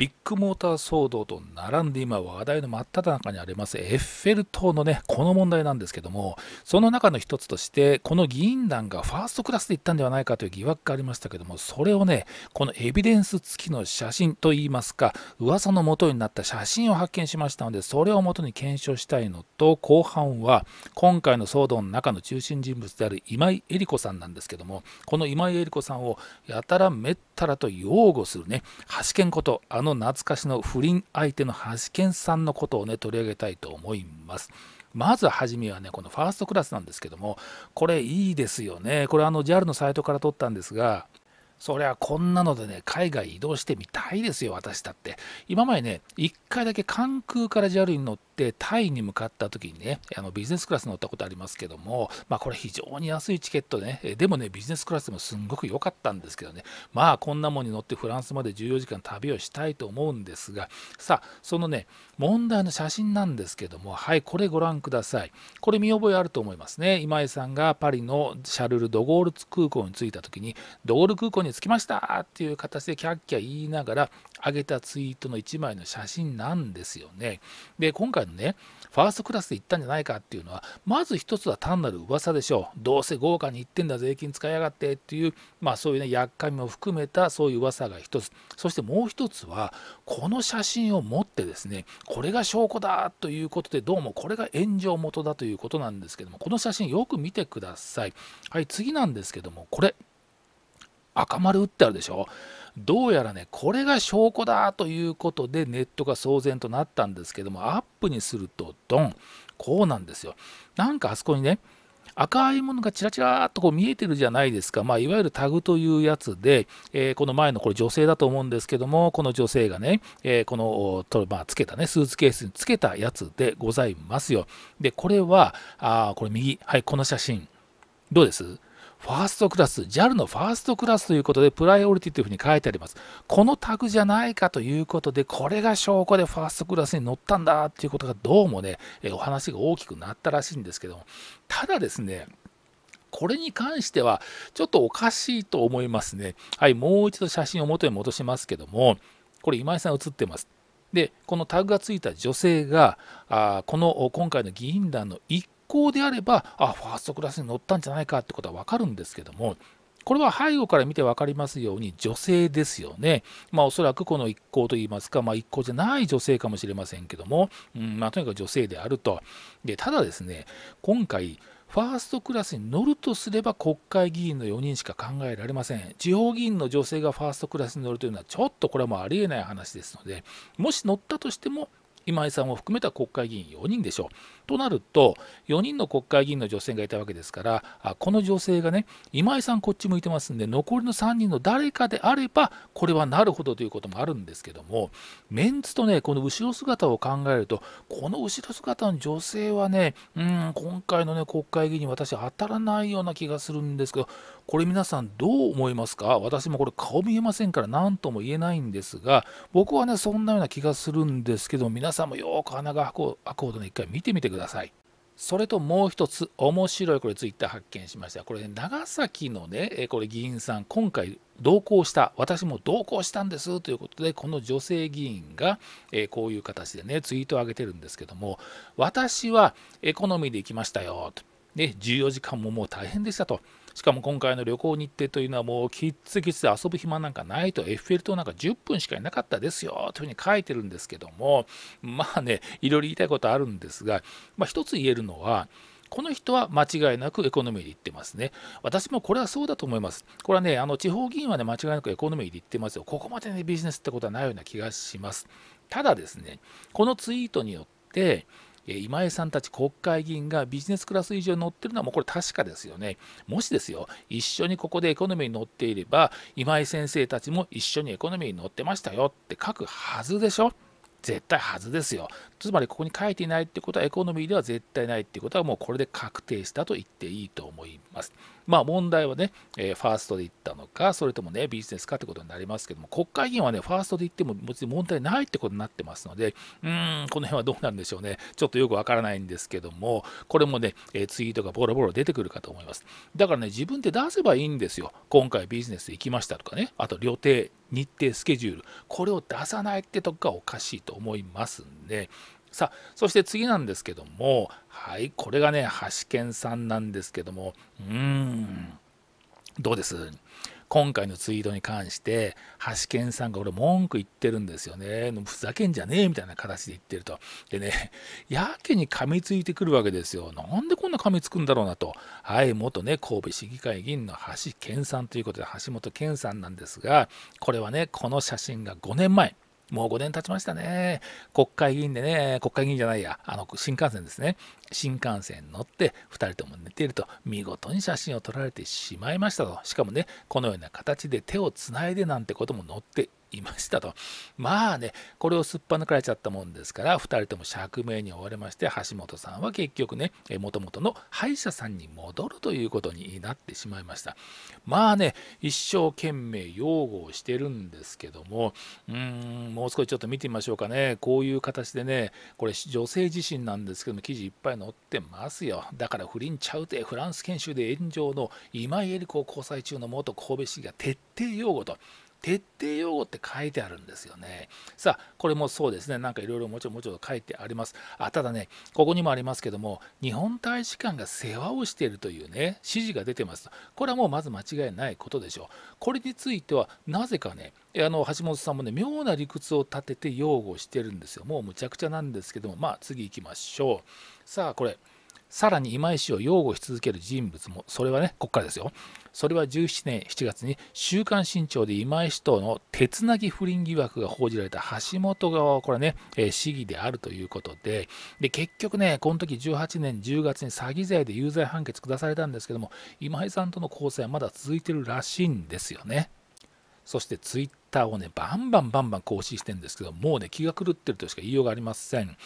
ビッグモーター騒動と並んで今話題の真っ只中にありますエッフェル塔のねこの問題なんですけどもその中の一つとしてこの議員団がファーストクラスで行ったんではないかという疑惑がありましたけどもそれをねこのエビデンス付きの写真といいますか噂の元になった写真を発見しましたのでそれを元に検証したいのと後半は今回の騒動の中の中心人物である今井絵理子さんなんですけどもこの今井絵理子さんをやたらめったったらと擁護するね、橋健こと、あの懐かしの不倫相手の橋健さんのことをね、取り上げたいと思います。まずはじめはね、このファーストクラスなんですけども、これいいですよね。これあの JAL のサイトから撮ったんですが、そりゃこんなのでね、海外移動してみたいですよ、私だって。今までね、1回だけ関空から JAL に乗って、でタイに向かった時にねあのビジネスクラス乗ったことありますけども、まあ、これ非常に安いチケットねでもねビジネスクラスでもすんごく良かったんですけどねまあこんなもんに乗ってフランスまで14時間旅をしたいと思うんですがさあそのね問題の写真なんですけどもはいこれご覧くださいこれ見覚えあると思いますね今井さんがパリのシャルル・ドゴール空港に着いた時にドゴール空港に着きましたっていう形でキャッキャ言いながら上げたツイートの1枚の写真なんですよね。で、今回のね、ファーストクラスで行ったんじゃないかっていうのは、まず一つは単なる噂でしょう。どうせ豪華に行ってんだ、税金使いやがってっていう、まあそういうね、やっかみも含めたそういう噂が一つ。そしてもう一つは、この写真を持ってですね、これが証拠だということで、どうもこれが炎上元だということなんですけども、この写真よく見てください。はい、次なんですけども、これ。赤丸打ってあるでしょどうやらねこれが証拠だということでネットが騒然となったんですけどもアップにするとドンこうなんですよなんかあそこにね赤いものがちらちらっとこう見えてるじゃないですか、まあ、いわゆるタグというやつで、えー、この前のこれ女性だと思うんですけどもこの女性がね、えー、このと、まあ、つけたねスーツケースにつけたやつでございますよでこれはあこれ右はいこの写真どうですファーストクラス、JAL のファーストクラスということで、プライオリティというふうに書いてあります。このタグじゃないかということで、これが証拠でファーストクラスに乗ったんだっていうことが、どうもね、お話が大きくなったらしいんですけども、ただですね、これに関しては、ちょっとおかしいと思いますね。はい、もう一度写真を元に戻しますけども、これ、今井さん写ってます。で、このタグがついた女性が、あこの今回の議員団の一行であれば、あ、ファーストクラスに乗ったんじゃないかってことはわかるんですけども、これは背後から見て分かりますように女性ですよね。まあ、おそらくこの一行といいますか、まあ、一行じゃない女性かもしれませんけども、うんまあ、とにかく女性であると。でただですね、今回、ファーストクラスに乗るとすれば国会議員の4人しか考えられません。地方議員の女性がファーストクラスに乗るというのはちょっとこれはもうありえない話ですので、もし乗ったとしても今井さんを含めた国会議員4人でしょう。となると、4人の国会議員の女性がいたわけですから、あこの女性がね、今井さん、こっち向いてますんで、残りの3人の誰かであれば、これはなるほどということもあるんですけども、メンツとね、この後ろ姿を考えると、この後ろ姿の女性はね、うん、今回の、ね、国会議員に私、当たらないような気がするんですけど、これ、皆さん、どう思いますか私もこれ、顔見えませんから、何とも言えないんですが、僕はね、そんなような気がするんですけど、皆さんもよく穴が開くほどね、一回見てみてください。ださい。それともう一つ面白いこれツイッター発見しましたこれ、ね、長崎のねこれ議員さん今回同行した私も同行したんですということでこの女性議員が、えこういう形でねツイートを上げてるんですけども私はエコノミーで行きましたよと、ね、14時間ももう大変でしたとしかも今回の旅行日程というのはもうキッズキッズで遊ぶ暇なんかないとエッフェル塔なんか10分しかいなかったですよというふうに書いてるんですけどもまあねいろいろ言いたいことあるんですが、まあ、一つ言えるのはこの人は間違いなくエコノミーで言ってますね。私もこれはそうだと思います。これはね、あの地方議員はね、間違いなくエコノミーで言ってますよ。ここまでね、ビジネスってことはないような気がします。ただですね、このツイートによって、今井さんたち国会議員がビジネスクラス以上に乗ってるのはもうこれ確かですよね。もしですよ、一緒にここでエコノミーに乗っていれば、今井先生たちも一緒にエコノミーに乗ってましたよって書くはずでしょ。絶対はずですよ。つまりここに書いていないってことはエコノミーでは絶対ないってことはもうこれで確定したと言っていいと思います。まあ問題はね、えー、ファーストで言ったのか、それともね、ビジネスかってことになりますけども、国会議員はね、ファーストで言っても別に問題ないってことになってますので、うーん、この辺はどうなんでしょうね。ちょっとよくわからないんですけども、これもね、えー、ツイートがボロボロ出てくるかと思います。だからね、自分で出せばいいんですよ。今回ビジネス行きましたとかね、あと料亭日程スケジュールこれを出さないってとこがおかしいと思いますんでさあそして次なんですけどもはいこれがね橋健さんなんですけどもうーんどうです今回のツイートに関して、橋健さんが俺文句言ってるんですよね。ふざけんじゃねえみたいな形で言ってると。でね、やけに噛みついてくるわけですよ。なんでこんな噛みつくんだろうなと。はい、元ね、神戸市議会議員の橋健さんということで、橋本健さんなんですが、これはね、この写真が5年前、もう5年経ちましたね。国会議員でね、国会議員じゃないや、あの新幹線ですね。新幹線に乗って2人とも寝ていると、見事に写真を撮られてしまいましたと。しかもね、このような形で手をつないでなんてことも載っていましたと。まあね、これをすっぱ抜かれちゃったもんですから、2人とも釈明に追われまして、橋本さんは結局ね、もともとの歯医者さんに戻るということになってしまいました。まあね、一生懸命擁護をしてるんですけども、うーん、もう少しちょっと見てみましょうかね。こういう形でね、これ女性自身なんですけども、記事いっぱい載ってますよ。だから不倫ちゃうて、フランス研修で炎上の今井絵理子交際中の元神戸市議が徹底擁護と。徹底用語って書いてあるんですよね。さあ、これもそうですね。なんかいろいろもちろんもちろん書いてあります。あ、ただね、ここにもありますけども、日本大使館が世話をしているというね、指示が出てます。これはもうまず間違いないことでしょう。これについては、なぜかね、あの橋本さんもね、妙な理屈を立てて擁護してるんですよ。もうむちゃくちゃなんですけども、まあ次行きましょう。さあ、これ。さらに今井氏を擁護し続ける人物も、それはね、ここからですよ。それは17年7月に週刊新潮で今井氏との手つなぎ不倫疑惑が報じられた橋本側はこれね、えー、市議であるということでで結局ねこの時18年10月に詐欺罪で有罪判決下されたんですけども今井さんとの交際はまだ続いてるらしいんですよね。そしてツイッターをね、バンバンバンバン更新してるんですけど、もうね、気が狂ってるとしか言いようがありません。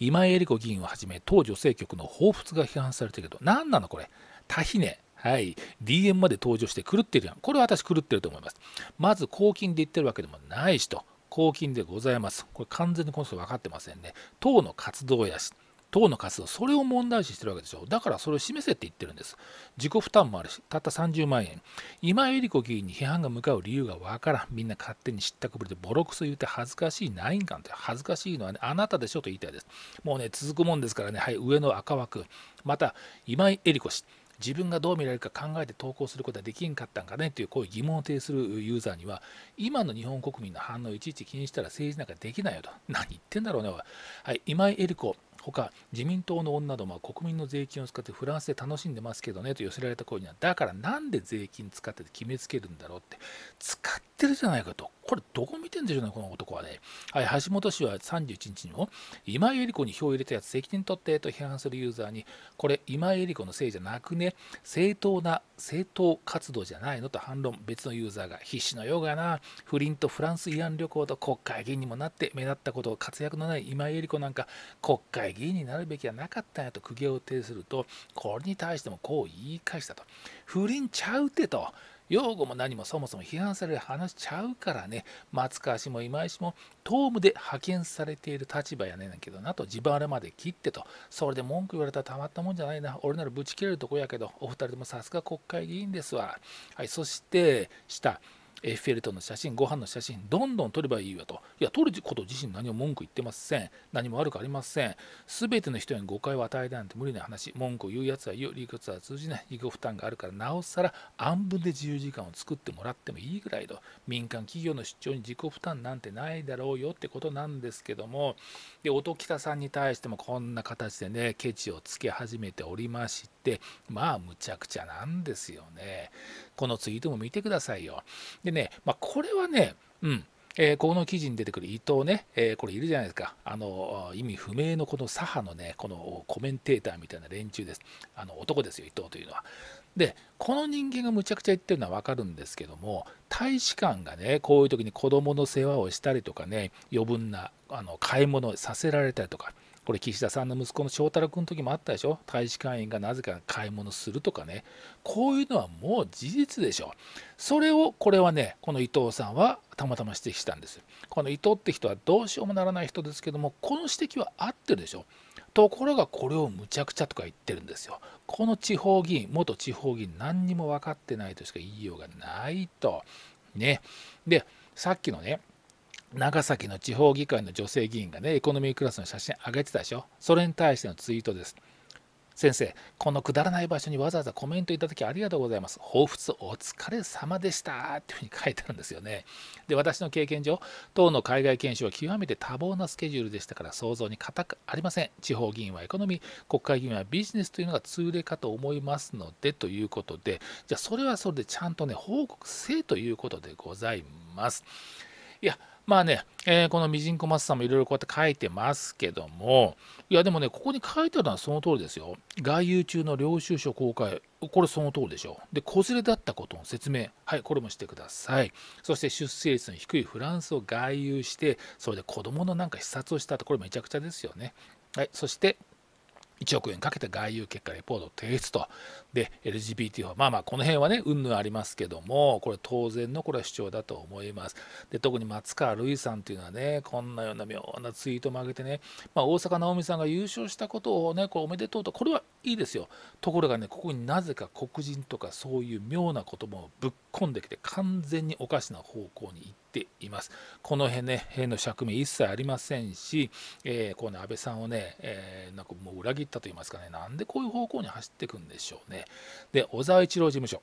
今井絵理子議員をはじめ、当女性局の彷彿が批判されてるけど、何なのこれ、多ひね。はい、DM まで登場して狂ってるやん。これは私狂ってると思います。まず、公金で言ってるわけでもないしと。公金でございます。これ完全にこの人分かってませんね。党の活動やし、党の活動、それを問題視してるわけでしょ。だからそれを示せって言ってるんです。自己負担もあるし、たった30万円。今井絵理子議員に批判が向かう理由がわからん。みんな勝手に知ったくぶりでボロクソ言うて恥ずかしいないんかんと。恥ずかしいのは、ね、あなたでしょと言いたいです。もうね、続くもんですからね、はい、上の赤枠。また、今井絵理子氏。自分がどう見られるか考えて投稿することはできんかったんかねというこういう疑問を呈するユーザーには今の日本国民の反応をいちいち気にしたら政治なんかできないよと何言ってんだろうねはい今井絵理子か自民党の女どもは国民の税金を使ってフランスで楽しんでますけどねと寄せられた声にはだからなんで税金使ってて決めつけるんだろうって使ってるじゃないかとこれどこ見てんでしょうねこの男はね、はい、橋本氏は31日にも今井絵理子に票を入れたやつ責任取ってと批判するユーザーにこれ今井絵理子のせいじゃなくね正当な正当活動じゃないのと反論別のユーザーが必死のようがな不倫とフランス慰安旅行と国会議員にもなって目立ったことを活躍のない今井絵理子なんか国会議員になるべきはなかったんやと苦言を呈するとこれに対してもこう言い返したと不倫ちゃうてと擁護も何もそもそも批判される話ちゃうからね松川氏も今井氏も東務で派遣されている立場やねんけどなと自腹まで切ってとそれで文句言われたらたまったもんじゃないな俺ならぶち切れるとこやけどお二人ともさすが国会議員ですわはいそして下エッフェル塔の写真ご飯の写真どんどん撮ればいいわといや撮ること自身何も文句言ってません何も悪くありません全ての人に誤解を与えたなんて無理な話文句を言うやつは言う理屈は通じない自己負担があるからなおさら安分で自由時間を作ってもらってもいいぐらいと民間企業の出張に自己負担なんてないだろうよってことなんですけどもで音喜多さんに対してもこんな形でねケチをつけ始めておりましてってまあむちゃくちゃなんですよねこのツイートも見てくださいよでね、まあ、これはねうんえー、この記事に出てくる伊藤ね、えー、これいるじゃないですか、あの意味不明のこの左派のね、このコメンテーターみたいな連中です、あの男ですよ、伊藤というのは。で、この人間がむちゃくちゃ言ってるのは分かるんですけども、大使館がね、こういう時に子供の世話をしたりとかね、余分なあの買い物させられたりとか、これ岸田さんの息子の翔太郎君の時もあったでしょ大使館員がなぜか買い物するとかねこういうのはもう事実でしょそれをこれはねこの伊藤さんはたまたま指摘したんですこの伊藤って人はどうしようもならない人ですけどもこの指摘は合ってるでしょところがこれをむちゃくちゃとか言ってるんですよこの地方議員元地方議員何にも分かってないとしか言いようがないとねでさっきのね長崎の地方議会の女性議員がねエコノミークラスの写真上げてたでしょそれに対してのツイートです先生このくだらない場所にわざわざコメントいただきありがとうございます彷彿お疲れ様でしたっていうふうに書いてあるんですよねで私の経験上党の海外研修は極めて多忙なスケジュールでしたから想像に難くありません地方議員はエコノミー国会議員はビジネスというのが通例かと思いますのでということでじゃあそれはそれでちゃんとね報告せということでございますいやまあね、えー、このミジンコマスさんもいろいろこうやって書いてますけども、いやでもね、ここに書いてあるのはその通りですよ。外遊中の領収書公開、これその通りでしょう。で、子連れだったことの説明、はい、これもしてください。そして出生率の低いフランスを外遊して、それで子供のなんか視察をしたって、これめちゃくちゃですよね。はい、そして、1億円かけて外遊結果レポート提出とで LGBT はまあまあこの辺はねうんぬんありますけどもこれ当然のこれは主張だと思いますで特に松川るいさんっていうのはねこんなような妙なツイートも上げてね、まあ、大坂なおみさんが優勝したことをねこうおめでとうとこれはいいですよところがねここになぜか黒人とかそういう妙な言葉をぶっ込んできて完全におかしな方向に行ってています。この辺ね、への釈明一切ありませんし、えー、この安倍さんをね、えー、なんかもう裏切ったと言いますかね、なんでこういう方向に走っていくんでしょうね。で、小沢一郎事務所。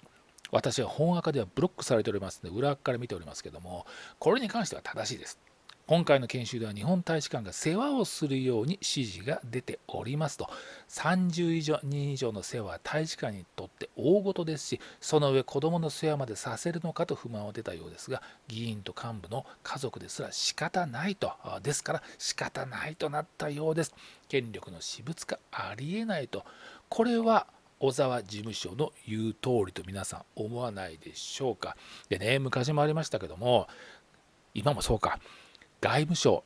私は本赤ではブロックされておりますので、裏から見ておりますけども、これに関しては正しいです。今回の研修では日本大使館が世話をするように指示が出ておりますと30以上人以上の世話は大使館にとって大事ですしその上子どもの世話までさせるのかと不満を出たようですが議員と幹部の家族ですら仕方ないとですから仕方ないとなったようです権力の私物化ありえないとこれは小沢事務所の言う通りと皆さん思わないでしょうかでね昔もありましたけども今もそうか外務省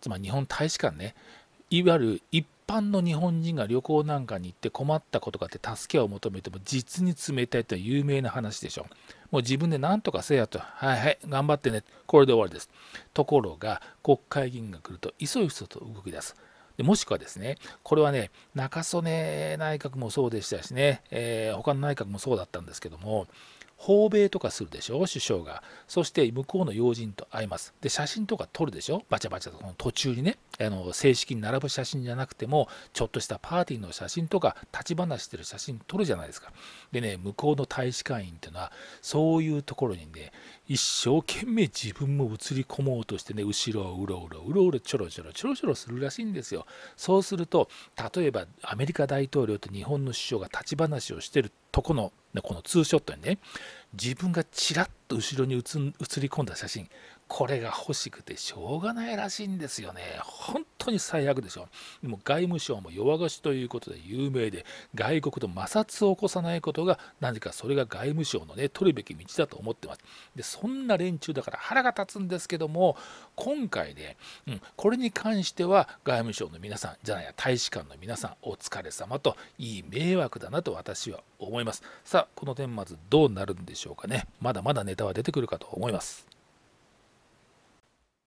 つまり日本大使館ねいわゆる一般の日本人が旅行なんかに行って困ったことがあって助けを求めても実に冷たいという有名な話でしょもう自分で何とかせやとはいはい頑張ってねこれで終わりですところが国会議員が来るといそいそと動き出すでもしくはですね、これはね、中曽根内閣もそうでしたしね、えー、他の内閣もそうだったんですけども、訪米とかするでしょ首相がそして向こうの要人と会いますで写真とか撮るでしょバチャバチャとこの途中にねあの正式に並ぶ写真じゃなくてもちょっとしたパーティーの写真とか立ち話してる写真撮るじゃないですかでね向こうの大使館員っていうのはそういうところにね一生懸命自分も映り込もうとしてね後ろをうろうろうろうろちょろちょろちょろちょろするらしいんですよそうすると例えばアメリカ大統領と日本の首相が立ち話をしてるとこのこのツーショットにね自分がちらっと後ろに映り込んだ写真これが欲しくてしょうがないらしいんですよね。本当に最悪でしょ。でも外務省も弱腰ということで有名で、外国と摩擦を起こさないことが、何かそれが外務省のね、取るべき道だと思ってます。で、そんな連中だから腹が立つんですけども、今回ね、うん、これに関しては外務省の皆さん、じゃないや、大使館の皆さん、お疲れ様と、いい迷惑だなと私は思います。さあ、この顛末どうなるんでしょうかね。まだまだネタは出てくるかと思います。